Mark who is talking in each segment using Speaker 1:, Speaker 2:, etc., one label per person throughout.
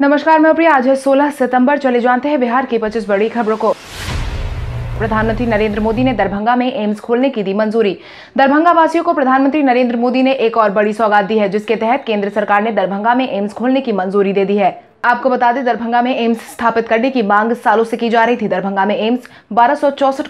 Speaker 1: नमस्कार मैं प्रिया आज है 16 सितंबर चले जानते हैं बिहार की पच्चीस बड़ी खबरों को प्रधानमंत्री नरेंद्र मोदी ने दरभंगा में एम्स खोलने की दी मंजूरी दरभंगा वासियों को प्रधानमंत्री नरेंद्र मोदी ने एक और बड़ी सौगात दी है जिसके तहत केंद्र सरकार ने दरभंगा में एम्स खोलने की मंजूरी दे दी है आपको बता दें दरभंगा में एम्स स्थापित करने की मांग सालों से की जा रही थी दरभंगा में एम्स बारह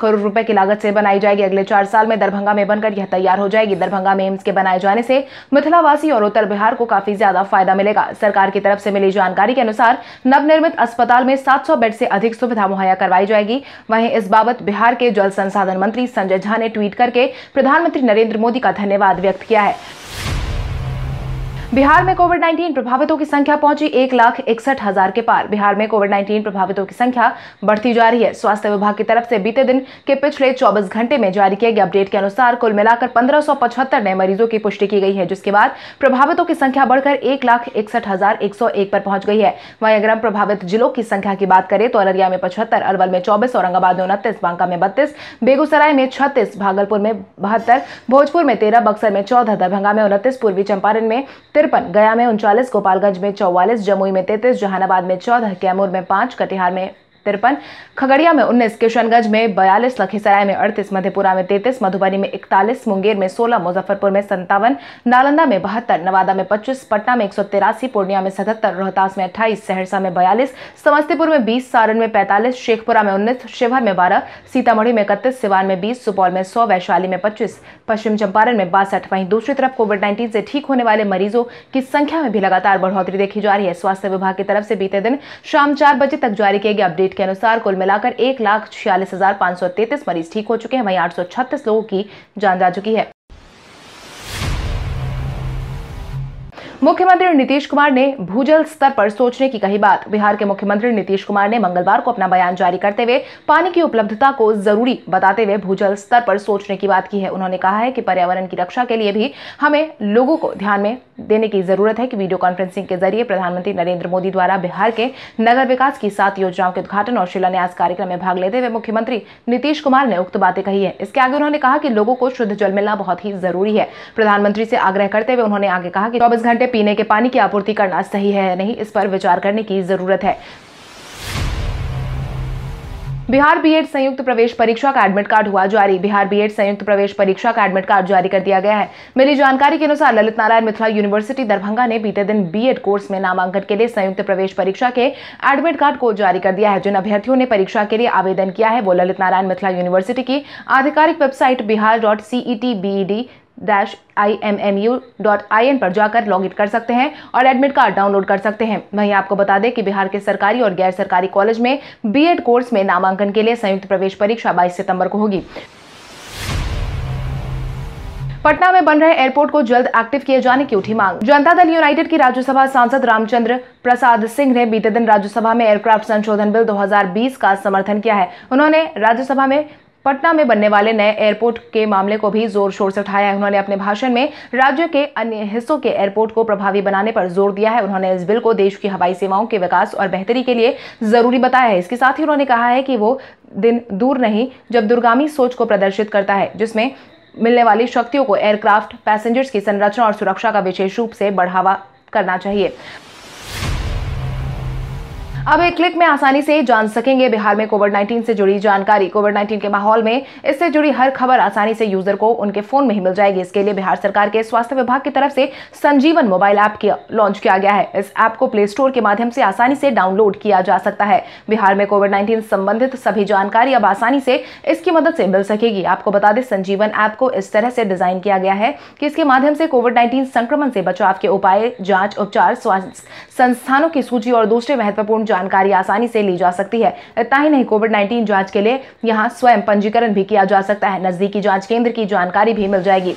Speaker 1: करोड़ रुपए की लागत से बनाई जाएगी अगले चार साल में दरभंगा में बनकर यह तैयार हो जाएगी दरभंगा में एम्स के बनाए जाने से मिथिलावासी और उत्तर बिहार को काफी ज्यादा फायदा मिलेगा सरकार की तरफ से मिली जानकारी के अनुसार नवनिर्मित अस्पताल में सात बेड से अधिक सुविधा मुहैया करवाई जाएगी वहीं इस बाबत बिहार के जल संसाधन मंत्री संजय झा ने ट्वीट करके प्रधानमंत्री नरेंद्र मोदी का धन्यवाद व्यक्त किया है बिहार में कोविड 19 प्रभावितों की संख्या पहुंची एक लाख इकसठ हजार के पार बिहार में कोविड 19 प्रभावितों की संख्या बढ़ती जा रही है स्वास्थ्य विभाग की तरफ से बीते दिन के पिछले 24 घंटे में जारी किए गए अपडेट के अनुसार कुल मिलाकर पंद्रह नए मरीजों की पुष्टि की गई है जिसके बाद प्रभावितों की संख्या बढ़कर एक लाख इकसठ हजार एक सौ एक पर पहुंच गई है वहीं अगर हम प्रभावित जिलों की संख्या की बात करें तो अररिया में पचहत्तर अरवल में चौबीस औरंगाबाद में उनतीस बांका में बत्तीस बेगूसराय में छत्तीस भागलपुर में बहत्तर भोजपुर में तेरह बक्सर में चौदह दरभंगा में उनतीस पूर्वी चंपारण में तिरपन गया में उनचालीस गोपालगंज में चौवालीस जमुई में तैतीस जहानाबाद में चौदह कैमूर में पांच कटिहार में तिरपन खगड़िया में उन्नीस किशनगंज में बयालीस लखीसराय में अड़तीस मधेपुरा में तैतीस मधुबनी में इकतालीस मुंगेर में सोलह मुजफ्फरपुर में संतावन नालंदा में बहत्तर नवादा में पच्चीस पटना में एक पूर्णिया में सतहत्तर रोहतास में अट्ठाईस सहरसा में बयालीस समस्तीपुर में बीस सारण में पैंतालीस शेखपुरा में उन्नीस शिवहर में बारह सीतामढ़ी में इकतीस सिवान में बीस सुपौल में सौ वैशाली में पच्चीस पश्चिम चंपारण में बासठ वहीं दूसरी तरफ कोविड नाइन्टीन से ठीक होने वाले मरीजों की संख्या में भी लगातार बढ़ोतरी देखी जा रही है स्वास्थ्य विभाग की तरफ से बीते दिन शाम चार बजे तक जारी किए गए अपडेट के अनुसार कुल मिलाकर एक लाख छियालीस हजार पाँच सौ तैतीस मरीज ठीक हो चुके हैं वहीं आठ सौ छत्तीस लोगों की जान जा चुकी है मुख्यमंत्री नीतीश कुमार ने भूजल स्तर पर सोचने की कही बात बिहार के मुख्यमंत्री नीतीश कुमार ने मंगलवार को अपना बयान जारी करते हुए पानी की उपलब्धता को जरूरी बताते हुए भूजल स्तर पर सोचने की बात की है उन्होंने कहा है कि पर्यावरण की रक्षा के लिए भी हमें लोगों को ध्यान में देने की जरूरत है कि वीडियो कॉन्फ्रेंसिंग के जरिए प्रधानमंत्री नरेंद्र मोदी द्वारा बिहार के नगर विकास की सात योजनाओं के उद्घाटन और शिलान्यास कार्यक्रम में भाग लेते हुए मुख्यमंत्री नीतीश कुमार ने उक्त बातें कही है इसके आगे उन्होंने कहा कि लोगों को शुद्ध जल मिलना बहुत ही जरूरी है प्रधानमंत्री से आग्रह करते हुए उन्होंने आगे कहा कि चौबीस घंटे में पीने के पानी की आपूर्ति करना सही है या नहीं इस पर विचार करने की जरूरत है बिहार बीएड संयुक्त प्रवेश परीक्षा का एडमिट कार्ड हुआ जारी बिहार बीएड संयुक्त प्रवेश परीक्षा का एडमिट कार्ड जारी कर दिया गया है मिली जानकारी के अनुसार ललित नारायण मिथिला यूनिवर्सिटी दरभंगा ने बीते दिन बीएड कोर्स में नामांकन के लिए संयुक्त प्रवेश परीक्षा के एडमिट कार्ड को जारी कर दिया है जिन अभ्यर्थियों ने परीक्षा के लिए आवेदन किया है वो ललित नारायण मिथिला यूनिवर्सिटी की आधिकारिक website Bihar dash I M M U dot I N पर जाकर लॉग इन कर सकते हैं और एडमिट कार्ड डाउनलोड कर सकते हैं वहीं आपको बता दें कि बिहार के सरकारी और गैर सरकारी कॉलेज में एड कोर्स में नामांकन के लिए संयुक्त प्रवेश परीक्षा बाईस सितम्बर को होगी पटना में बन रहे एयरपोर्ट को जल्द एक्टिव किए जाने की उठी मांग जनता दल यूनाइटेड की राज्यसभा सांसद रामचंद्र प्रसाद सिंह ने बीते दिन राज्यसभा में एयरक्राफ्ट संशोधन बिल 2020 का समर्थन किया है उन्होंने राज्यसभा में पटना में बनने वाले नए एयरपोर्ट के मामले को भी जोर शोर से उठाया है उन्होंने अपने भाषण में राज्य के अन्य हिस्सों के एयरपोर्ट को प्रभावी बनाने पर जोर दिया है उन्होंने इस बिल को देश की हवाई सेवाओं के विकास और बेहतरी के लिए जरूरी बताया है इसके साथ ही उन्होंने कहा है कि वो दिन दूर नहीं जब दुर्गामी सोच को प्रदर्शित करता है जिसमें मिलने वाली शक्तियों को एयरक्राफ्ट पैसेंजर्स की संरचना और सुरक्षा का विशेष रूप से बढ़ावा करना चाहिए अब एक क्लिक में आसानी से जान सकेंगे बिहार में कोविड 19 से जुड़ी जानकारी कोविड 19 के माहौल में इससे जुड़ी हर खबर आसानी से यूजर को उनके फोन में ही मिल जाएगी इसके लिए बिहार सरकार के स्वास्थ्य विभाग की तरफ से संजीवन मोबाइल ऐप की लॉन्च किया गया है इस ऐप को प्ले स्टोर के माध्यम से आसानी से डाउनलोड किया जा सकता है बिहार में कोविड नाइन्टीन संबंधित सभी जानकारी अब आसानी से इसकी मदद से मिल सकेगी आपको बता दें संजीवन ऐप को इस तरह से डिजाइन किया गया है कि इसके माध्यम से कोविड नाइन्टीन संक्रमण से बचाव के उपाय जांच उपचार स्वास्थ्य संस्थानों की सूची और दूसरे महत्वपूर्ण जानकारी आसानी से ली जा सकती है इतना ही नहीं कोविड नाइन्टीन जाँच के लिए यहाँ स्वयं पंजीकरण भी किया जा सकता है नजदीकी जाँच केंद्र की जानकारी भी मिल जाएगी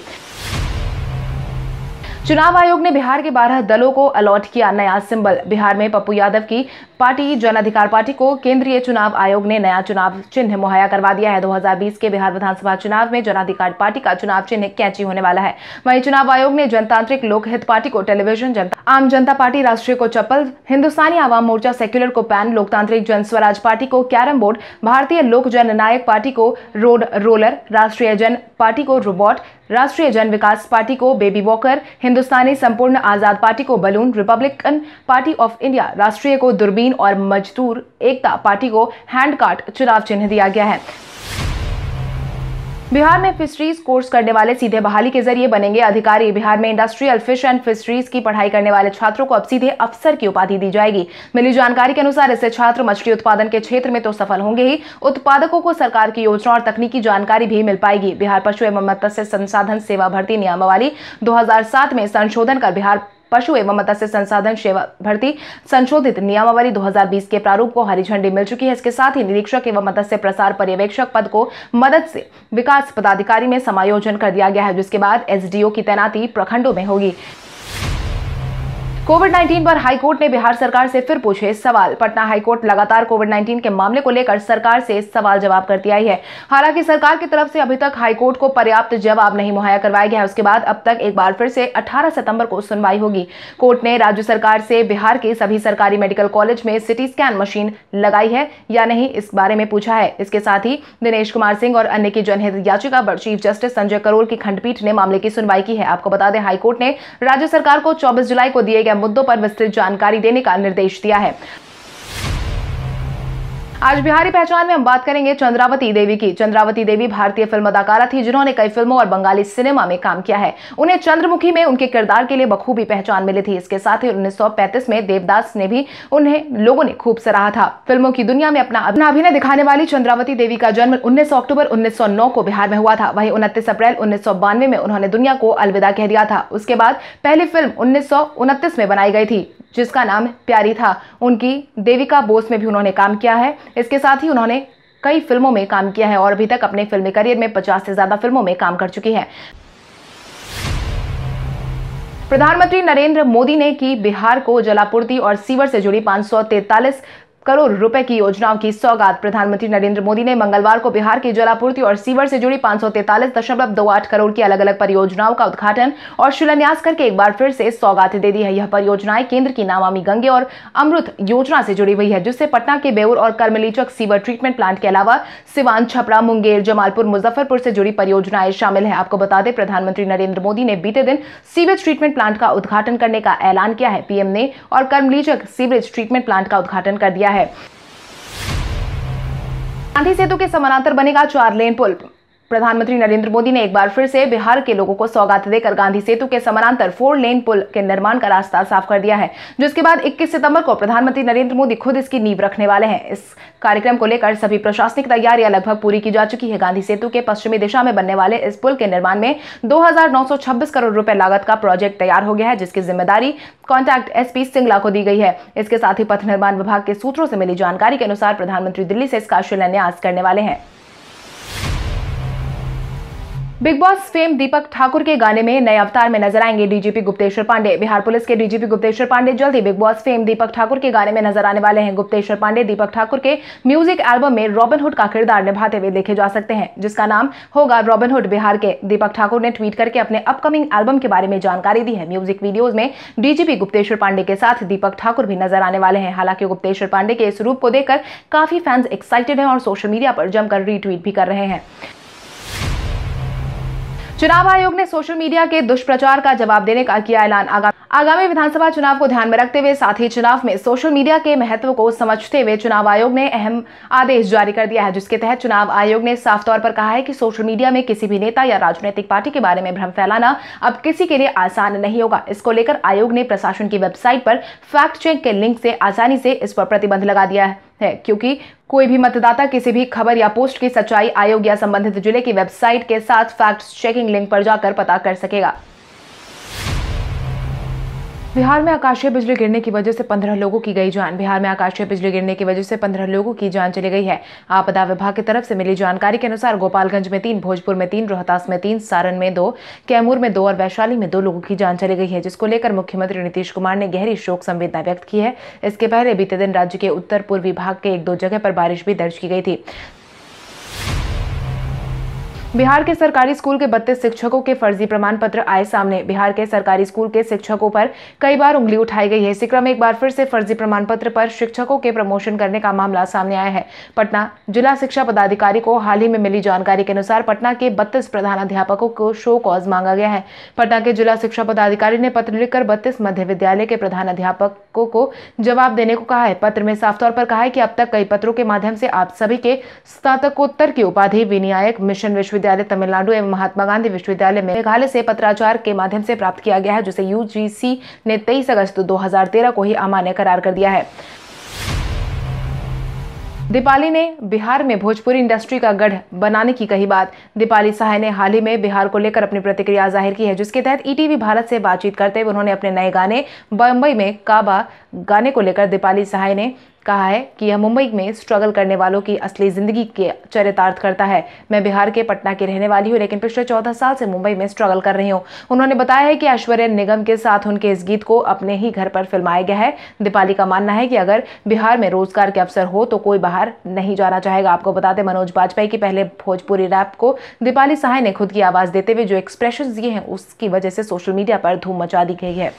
Speaker 1: चुनाव आयोग ने बिहार के 12 दलों को अलॉट किया नया सिंबल बिहार में पप्पू यादव की पार्टी जन अधिकार पार्टी को केंद्रीय चुनाव आयोग ने नया चुनाव चिन्ह मुहैया करवा दिया है 2020 के बिहार विधानसभा चुनाव में जन अधिकार पार्टी का चुनाव चिन्ह कैची होने वाला है वहीं चुनाव आयोग ने जनतांत्रिक लोकहित पार्टी को टेलीविजन जनता आम जनता पार्टी राष्ट्रीय को चप्पल हिंदुस्तानी आवाम मोर्चा सेक्युलर को पैन लोकतांत्रिक जन स्वराज पार्टी को carrom board Bharatiya Lok Jannayak party को road roller Rashtriya Jan party को रोबोट राष्ट्रीय जन विकास पार्टी को baby walker Hindustani Sampoorna Azad party को balloon Republican party of India Rashtriya को दूरबीन और मजदूर एकता पार्टी को हैंडकाट चुनाव चिन्ह दिया गया है बिहार में फिशरीज कोर्स करने वाले सीधे बहाली के जरिए बनेंगे अधिकारी बिहार में इंडस्ट्रियल फिश एंड फिशरीज की पढ़ाई करने वाले छात्रों को अब सीधे अफसर की उपाधि दी जाएगी मिली जानकारी के अनुसार इससे छात्र मछली उत्पादन के क्षेत्र में तो सफल होंगे ही उत्पादकों को सरकार की योजना और तकनीकी जानकारी भी मिल पाएगी बिहार पशु एवं मत्स्य संसाधन सेवा भर्ती नियमावली दो में संशोधन कर बिहार पशु एवं मत्स्य संसाधन सेवा भर्ती संशोधित नियमावली 2020 के प्रारूप को हरी झंडी मिल चुकी है इसके साथ ही निरीक्षक एवं मत्स्य प्रसार पर्यवेक्षक पद को मदद से विकास पदाधिकारी में समायोजन कर दिया गया है जिसके बाद एसडीओ की तैनाती प्रखंडों में होगी कोविड 19 पर हाईकोर्ट ने बिहार सरकार से फिर पूछे सवाल पटना हाईकोर्ट लगातार कोविड 19 के मामले को लेकर सरकार से सवाल जवाब करती आई है हालांकि सरकार की तरफ से अभी तक हाईकोर्ट को पर्याप्त जवाब नहीं मुहैया करवाया गया है उसके बाद अब तक एक बार फिर से 18 सितंबर को सुनवाई होगी कोर्ट ने राज्य सरकार से बिहार के सभी सरकारी मेडिकल कॉलेज में सिटी स्कैन मशीन लगाई है या नहीं इस बारे में पूछा है इसके साथ ही दिनेश कुमार सिंह और अन्य की जनहित याचिका पर चीफ जस्टिस संजय करोल की खंडपीठ ने मामले की सुनवाई की है आपको बता दें हाईकोर्ट ने राज्य सरकार को चौबीस जुलाई को दिए गए मुद्दों पर विस्तृत जानकारी देने का निर्देश दिया है आज बिहारी पहचान में हम बात करेंगे चंद्रावती देवी की चंद्रावती देवी भारतीय फिल्म अदाकारा थी जिन्होंने कई फिल्मों और बंगाली सिनेमा में काम किया है उन्हें चंद्रमुखी में उनके किरदार के लिए बखूबी पहचान मिली थी इसके साथ ही उन्नीस में देवदास ने भी उन्हें लोगों ने खूब सराहा था फिल्मों की दुनिया में अपना अपना अभिनय दिखाने वाली चंद्रावती देवी का जन्म उन्नीस अक्टूबर उन्नीस को बिहार में हुआ था वही उनतीस अप्रैल उन्नीस में उन्होंने दुनिया को अलविदा कह दिया था उसके बाद पहली फिल्म उन्नीस में बनाई गई थी जिसका नाम प्यारी था उनकी देविका बोस में भी उन्होंने काम किया है इसके साथ ही उन्होंने कई फिल्मों में काम किया है और अभी तक अपने फिल्मी करियर में पचास से ज़्यादा फिल्मों में काम कर चुकी है प्रधानमंत्री नरेंद्र मोदी ने की बिहार को जलापूर्ति और सीवर से जुड़ी पांच करोड़ रुपए की योजनाओं की सौगात प्रधानमंत्री नरेंद्र मोदी ने मंगलवार को बिहार की जलापूर्ति और सीवर से जुड़ी पाँच करोड़ की अलग अलग परियोजनाओं का उद्घाटन और शिलान्यास करके एक बार फिर से सौगात दे दी है यह परियोजनाएं केंद्र की नामामी गंगे और अमृत योजना से जुड़ी हुई है जिससे पटना के बेउर और कर्मलीचक सीवर ट्रीटमेंट प्लांट के अलावा सिवान छपरा मुंगेर जमालपुर मुजफ्फरपुर से जुड़ी परियोजनाएं शामिल है आपको बता दें प्रधानमंत्री नरेंद्र मोदी ने बीते दिन सीवेज ट्रीटमेंट प्लांट का उद्घाटन करने का ऐलान किया है पीएम ने और कर्मलीचक सीवरेज ट्रीटमेंट प्लांट का उद्घाटन कर दिया है गांधी सेतु के समानांतर बनेगा चार लेन पुल प्रधानमंत्री नरेंद्र मोदी ने एक बार फिर से बिहार के लोगों को सौगात देकर गांधी सेतु के समानांतर फोर लेन पुल के निर्माण का रास्ता साफ कर दिया है जिसके बाद 21 सितंबर को प्रधानमंत्री नरेंद्र मोदी खुद इसकी नींव रखने वाले हैं इस कार्यक्रम को लेकर सभी प्रशासनिक तैयारियां लगभग पूरी की जा चुकी है गांधी सेतु के पश्चिमी दिशा में बनने वाले इस पुल के निर्माण में दो करोड़ रुपए लागत का प्रोजेक्ट तैयार हो गया है जिसकी जिम्मेदारी कॉन्टैक्ट एसपी सिंगला को दी गई है इसके साथ ही पथ निर्माण विभाग के सूत्रों से मिली जानकारी के अनुसार प्रधानमंत्री दिल्ली से इसका शिलान्यास करने वाले हैं big boss fame Deepak Thakur के गाने में नए अवतार में नजर आएंगे डीजीपी गुप्तेश्वर पांडे बिहार पुलिस के डीजीपी गुप्तेश्वर पांडे जल्द ही big boss fame Deepak Thakur के गाने में नजर आने वाले हैं गुप्तेश्वर पांडे दीपक ठाकुर के म्यूजिक एल्बम में रॉबिनहुड का किरदार निभाते हुए देखे जा सकते हैं जिसका नाम होगा रॉबिनहुड बिहार के दीपक ठाकुर ने ट्वीट करके अपने अपकमिंग एल्बम के बारे में जानकारी दी है म्यूजिक वीडियोज में डीजीपी गुप्तेश्वर पांडे के साथ दीपक ठाकुर भी नजर आने वाले हैं हालांकि गुप्तेश्वर पांडे के इस रूप को देखकर काफी फैंस एक्साइटेड है और सोशल मीडिया पर जमकर रीट्वीट भी कर रहे हैं चुनाव आयोग ने सोशल मीडिया के दुष्प्रचार का जवाब देने का किया ऐलान आगामी विधानसभा चुनाव को ध्यान में रखते हुए साथ ही चुनाव में सोशल मीडिया के महत्व को समझते हुए चुनाव आयोग ने अहम आदेश जारी कर दिया है जिसके तहत चुनाव आयोग ने साफ तौर पर कहा है कि सोशल मीडिया में किसी भी नेता या राजनीतिक पार्टी के बारे में भ्रम फैलाना अब किसी के लिए आसान नहीं होगा इसको लेकर आयोग ने प्रशासन की वेबसाइट पर फैक्ट चेक के लिंक से आसानी से इस पर प्रतिबंध लगा दिया है है क्योंकि कोई भी मतदाता किसी भी खबर या पोस्ट की सच्चाई आयोग या संबंधित जिले की वेबसाइट के साथ फैक्ट चेकिंग लिंक पर जाकर पता कर सकेगा बिहार में आकाशीय बिजली गिरने की वजह से पंद्रह लोगों की गई जान बिहार में आकाशीय बिजली गिरने की वजह से पंद्रह लोगों की जान चली गई है आपदा विभाग की तरफ से मिली जानकारी के अनुसार गोपालगंज में तीन भोजपुर में तीन रोहतास में तीन सारण में दो कैमूर में दो और वैशाली में दो लोगों की जान चली गई है जिसको लेकर मुख्यमंत्री नीतीश कुमार ने गहरी शोक संवेदना व्यक्त की है इसके पहले बीते दिन राज्य के उत्तर पूर्वी भाग के एक दो जगह पर बारिश भी दर्ज की गई थी बिहार के सरकारी स्कूल के बत्तीस शिक्षकों के फर्जी प्रमाण पत्र आए सामने बिहार के सरकारी स्कूल के शिक्षकों पर कई बार उंगली उठाई गई है इसी क्रम एक बार फिर से फर्जी प्रमाण पत्र पर शिक्षकों के प्रमोशन करने का मामला सामने आया है पटना जिला शिक्षा पदाधिकारी को हाल ही में मिली जानकारी के अनुसार पटना के बत्तीस अध्यापकों को शो कॉज मांगा गया है पटना के जिला शिक्षा पदाधिकारी ने पत्र लिखकर बत्तीस मध्य विद्यालय के अध्यापकों को जवाब देने को कहा है पत्र में साफ तौर पर कहा है कि अब तक कई पत्रों के माध्यम से आप सभी के स्नातकोत्तर की उपाधि विनियायक मिशन विश्व विश्वविद्यालय तमिलनाडु एवं महात्मा गांधी विश्वविद्यालय में मेघालय से पत्राचार के माध्यम से प्राप्त किया गया है जिसे यूजीसी ने तेईस अगस्त दो को ही अमान्य करार कर दिया है दीपाली ने बिहार में भोजपुरी इंडस्ट्री का गढ़ बनाने की कही बात दीपाली सहाय ने हाल ही में बिहार को लेकर अपनी प्रतिक्रिया जाहिर की है जिसके तहत ईटीवी e भारत से बातचीत करते हुए उन्होंने अपने नए गाने बम्बई में काबा गाने को लेकर दीपाली सहाय ने कहा है कि यह मुंबई में स्ट्रगल करने वालों की असली ज़िंदगी के चरितार्थ करता है मैं बिहार के पटना की रहने वाली हूँ लेकिन पिछले चौदह साल से मुंबई में स्ट्रगल कर रही हूँ उन्होंने बताया है कि ऐश्वर्य निगम के साथ उनके इस गीत को अपने ही घर पर फिल्माया गया है दीपाली का मानना है कि अगर बिहार में रोजगार के अवसर हो तो कोई बाहर नहीं जाना चाहेगा आपको बताते मनोज वाजपेयी की पहले भोजपुरी रैप को दीपाली सहाय ने खुद की आवाज़ देते हुए जो एक्सप्रेशन दिए हैं उसकी वजह से सोशल मीडिया पर धूम मचा दी गई है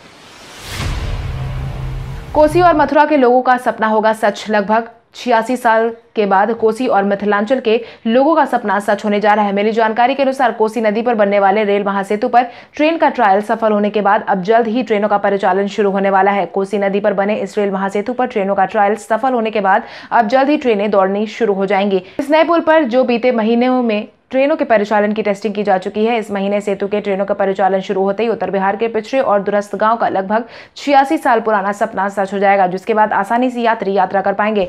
Speaker 1: कोसी और मथुरा के लोगों का सपना होगा सच लगभग छियासी साल के बाद कोसी और मिथिलांचल के लोगों का सपना सच होने जा रहा है मिली जानकारी के अनुसार कोसी नदी पर बनने वाले रेल महासेतु पर ट्रेन का ट्रायल सफल होने के बाद अब जल्द ही ट्रेनों का परिचालन शुरू होने वाला है कोसी नदी पर बने इस रेल महासेतु पर ट्रेनों का ट्रायल सफल होने के बाद अब जल्द ही ट्रेनें दौड़नी शुरू हो जाएंगी इस नए पुल पर जो बीते महीनों में ट्रेनों के परिचालन की टेस्टिंग की जा चुकी है इस महीने सेतु के ट्रेनों का परिचालन शुरू होते ही उत्तर बिहार के पिछड़े और दुरस्त गांव का लगभग छियासी साल पुराना सपना सच हो जाएगा जिसके बाद आसानी से यात्री यात्रा कर पाएंगे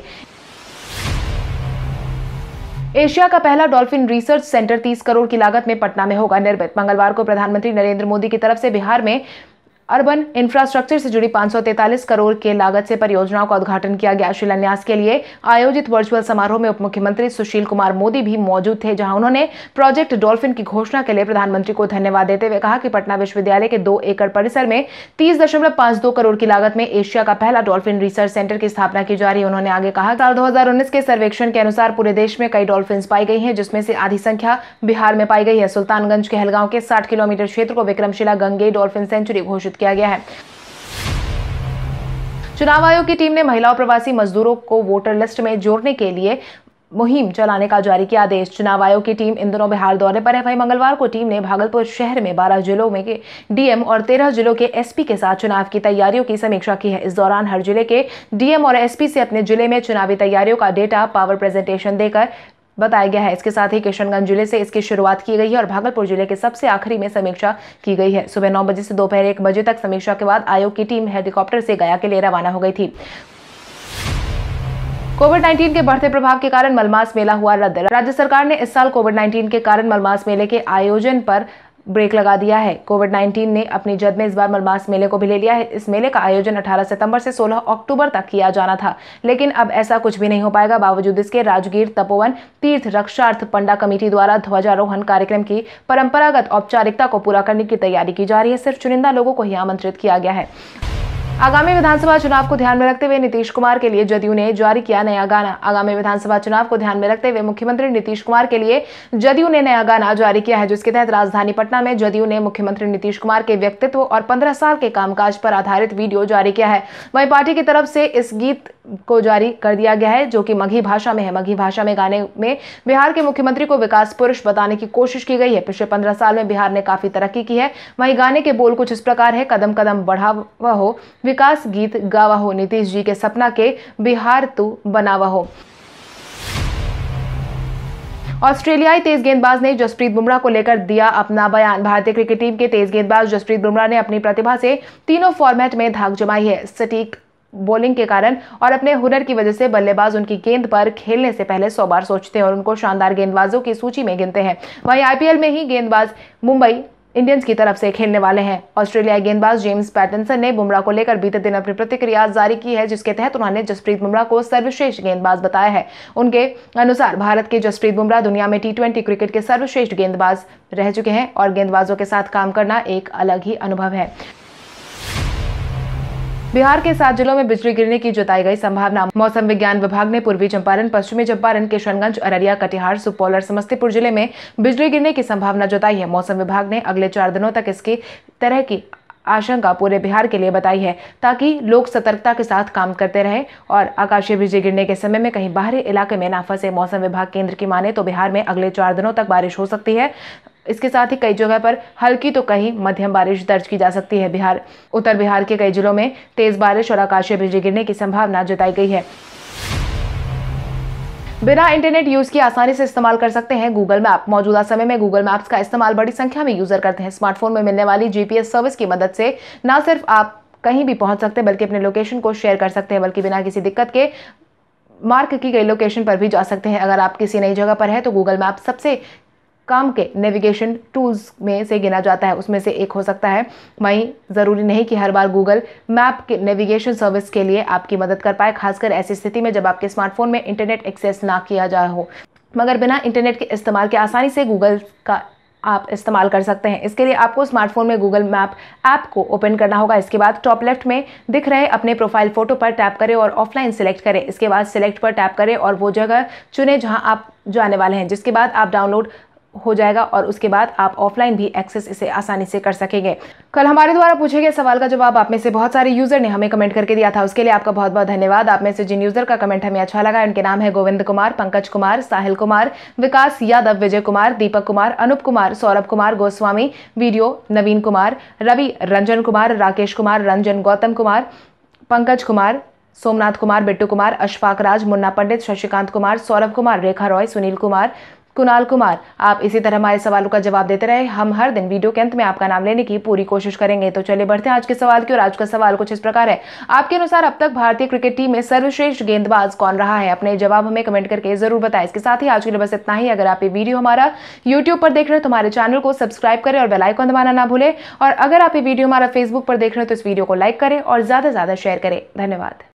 Speaker 1: एशिया का पहला डॉल्फिन रिसर्च सेंटर 30 करोड़ की लागत में पटना में होगा निर्मित मंगलवार को प्रधानमंत्री नरेंद्र मोदी की तरफ से बिहार में अर्बन इंफ्रास्ट्रक्चर से जुड़ी 543 करोड़ के लागत से परियोजनाओं का उद्घाटन किया गया शिलान्यास के लिए आयोजित वर्चुअल समारोह में उप मुख्यमंत्री सुशील कुमार मोदी भी मौजूद थे जहां उन्होंने प्रोजेक्ट डॉल्फिन की घोषणा के लिए प्रधानमंत्री को धन्यवाद देते हुए कहा कि पटना विश्वविद्यालय के दो एकड़ परिसर में तीस करोड़ की लागत में एशिया का पहला डॉल्फिन रिसर्च सेंटर की स्थापना की जा रही है उन्होंने आगे कहा साल दो के सर्वेक्षण के अनुसार पूरे देश में कई डॉल्फिन पाई गई है जिसमें से आधी संख्या बिहार में पाई गई है सुल्तानगंज के हलगांव के साठ किलोमीटर क्षेत्र को विक्रमशिला गंगे डॉल्फिन सेंचुरी घोषित आयोजित किया गया है चुनाव आयोग की टीम ने महिला और प्रवासी मजदूरों को वोटर लिस्ट में जोड़ने के लिए मुहिम चलाने का जारी किया आदेश चुनाव आयोग की टीम इन दोनों बिहार दौरे पर है वहीं मंगलवार को टीम ने भागलपुर शहर में 12 जिलों में के डीएम और 13 जिलों के एसपी के साथ चुनाव की तैयारियों की समीक्षा की है इस दौरान हर जिले के डीएम और एसपी से अपने जिले में चुनावी तैयारियों का डेटा पावर प्रेजेंटेशन देकर बताया गया है इसके साथ ही किशनगंज जिले से इसकी शुरुआत की गई है और भागलपुर जिले के सबसे आखिरी में समीक्षा की गई है सुबह नौ बजे से दोपहर एक बजे तक समीक्षा के बाद आयोग की टीम हेलीकॉप्टर से गया के लिए रवाना हो गई थी कोविड 19 के बढ़ते प्रभाव के कारण मलमास मेला हुआ रद्द राज्य सरकार ने इस साल कोविड 19 के कारण मलमास मेले के आयोजन पर ब्रेक लगा दिया है कोविड 19 ने अपनी जद में इस बार मलमास मेले को भी ले लिया है इस मेले का आयोजन 18 सितंबर से 16 अक्टूबर तक किया जाना था लेकिन अब ऐसा कुछ भी नहीं हो पाएगा बावजूद इसके राजगीर तपोवन तीर्थ रक्षार्थ पंडा कमेटी द्वारा ध्वजारोहण कार्यक्रम की परंपरागत औपचारिकता को पूरा करने की तैयारी की जा रही है सिर्फ चुनिंदा लोगों को ही आमंत्रित किया गया है आगामी विधानसभा चुनाव को ध्यान में रखते हुए नीतीश कुमार के लिए जदयू ने जारी किया नया गाना आगामी विधानसभा चुनाव को ध्यान में रखते हुए मुख्यमंत्री नीतीश कुमार के लिए जदयू ने नया गाना जारी किया है जिसके तहत राजधानी पटना में जदयू ने मुख्यमंत्री नीतीश कुमार के व्यक्तित्व और पंद्रह साल के कामकाज पर आधारित वीडियो जारी किया है वही पार्टी की तरफ से इस गीत को जारी कर दिया गया है जो कि मघी भाषा में है मघी भाषा में गाने में बिहार के मुख्यमंत्री को विकास पुरुष बताने की कोशिश की गई है पिछले पंद्रह साल में बिहार ने काफी तरक्की की है वही गाने के बोल कुछ इस प्रकार है कदम कदम बढ़ावा हो विकास गीत गावा हो नीतीश जी के सपना के बिहार तू बनावा हो ऑस्ट्रेलियाई तेज गेंदबाज ने जसप्रीत बुमराह को लेकर दिया अपना बयान भारतीय क्रिकेट टीम के तेज गेंदबाज जसप्रीत बुमराह ने अपनी प्रतिभा से तीनों फॉर्मेट में धाक जमाई है सटीक बॉलिंग के कारण और अपने हुनर की वजह से बल्लेबाज उनकी गेंद पर खेलने से पहले सौ बार सोचते हैं और उनको शानदार गेंदबाजों की सूची में गिनते हैं वहीं आईपीएल में ही गेंदबाज मुंबई इंडियंस की तरफ से खेलने वाले हैं ऑस्ट्रेलिया गेंदबाज जेम्स पैटनसन ने बुमराह को लेकर बीते दिन अपनी प्रतिक्रिया जारी की है जिसके तहत उन्होंने जसप्रीत बुमराह को सर्वश्रेष्ठ गेंदबाज बताया है उनके अनुसार भारत के जसप्रीत बुमराह दुनिया में टी क्रिकेट के सर्वश्रेष्ठ गेंदबाज रह चुके हैं और गेंदबाजों के साथ काम करना एक अलग ही अनुभव है बिहार के सात जिलों में बिजली गिरने की जताई गई संभावना मौसम विज्ञान विभाग ने पूर्वी चंपारण पश्चिमी चंपारण किशनगंज अररिया कटिहार सुपौल और समस्तीपुर जिले में बिजली गिरने की संभावना जताई है मौसम विभाग ने अगले चार दिनों तक इसकी तरह की आशंका पूरे बिहार के लिए बताई है ताकि लोग सतर्कता के साथ काम करते रहे और आकाशीय बिजली गिरने के समय में कहीं बाहरी इलाके में ना फंसे मौसम विभाग केंद्र की माने तो बिहार में अगले चार दिनों तक बारिश हो सकती है इसके साथ ही कई जगह पर हल्की तो कहीं मध्यम बारिश दर्ज की जा सकती है बिहार उत्तर बिहार के कई जिलों में तेज बारिश और आकाशीय बिजली गिरने की संभावना जताई गई है बिना इंटरनेट यूज की आसानी से इस्तेमाल कर सकते हैं गूगल मैप मौजूदा समय में गूगल मैप्स का इस्तेमाल बड़ी संख्या में यूजर करते हैं स्मार्टफोन में मिलने वाली जीपीएस सर्विस की मदद से न सिर्फ आप कहीं भी पहुंच सकते हैं बल्कि अपने लोकेशन को शेयर कर सकते हैं बल्कि बिना किसी दिक्कत के मार्क की गई लोकेशन पर भी जा सकते हैं अगर आप किसी नई जगह पर हैं तो गूगल मैप सबसे काम के नेविगेशन टूल्स में से गिना जाता है उसमें से एक हो सकता है वहीं ज़रूरी नहीं कि हर बार गूगल मैप के नेविगेशन सर्विस के लिए आपकी मदद कर पाए खासकर ऐसी स्थिति में जब आपके स्मार्टफोन में इंटरनेट एक्सेस ना किया जा हो मगर बिना इंटरनेट के इस्तेमाल के आसानी से गूगल का आप इस्तेमाल कर सकते हैं इसके लिए आपको स्मार्टफोन में गूगल मैप ऐप को ओपन करना होगा इसके बाद टॉप लेफ्ट में दिख रहे अपने प्रोफाइल फ़ोटो पर टैप करें और ऑफलाइन सिलेक्ट करें इसके बाद सिलेक्ट पर टैप करें और वो जगह चुनें जहां आप जाने वाले हैं जिसके बाद आप डाउनलोड हो जाएगा और उसके बाद आप ऑफलाइन भी एक्सेस इसे आसानी से कर सकेंगे कल हमारे द्वारा पूछे गए सवाल का जवाब आप में से बहुत सारे यूजर ने हमें कमेंट करके दिया था उसके लिए आपका बहुत बहुत धन्यवाद आप में से जिन यूजर का कमेंट हमें अच्छा लगा उनके नाम है गोविंद कुमार पंकज कुमार साहिल कुमार विकास यादव विजय कुमार दीपक कुमार अनुप कुमार सौरभ कुमार गोस्वामी वीडियो नवीन कुमार रवि रंजन कुमार राकेश कुमार रंजन गौतम कुमार पंकज कुमार सोमनाथ कुमार बिट्टू कुमार अशफाक राज मुन्ना पंडित शशिकांत कुमार सौरभ कुमार रेखा रॉय सुनील कुमार कुणाल कुमार आप इसी तरह हमारे सवालों का जवाब देते रहे हम हर दिन वीडियो के अंत में आपका नाम लेने की पूरी कोशिश करेंगे तो चलिए बढ़ते हैं आज के सवाल की और आज का सवाल कुछ इस प्रकार है आपके अनुसार अब तक भारतीय क्रिकेट टीम में सर्वश्रेष्ठ गेंदबाज कौन रहा है अपने जवाब हमें कमेंट करके जरूर बताएं इसके साथ ही आज के लिए बस इतना ही अगर आप ये वीडियो हमारा यूट्यूब पर देख रहे हैं तो हमारे चैनल को सब्सक्राइब करें और बेलाइकन दबाना ना भूलें और अगर आप ये वीडियो हमारा फेसबुक पर देख रहे हैं तो इस वीडियो को लाइक करें और ज़्यादा से ज़्यादा शेयर करें धन्यवाद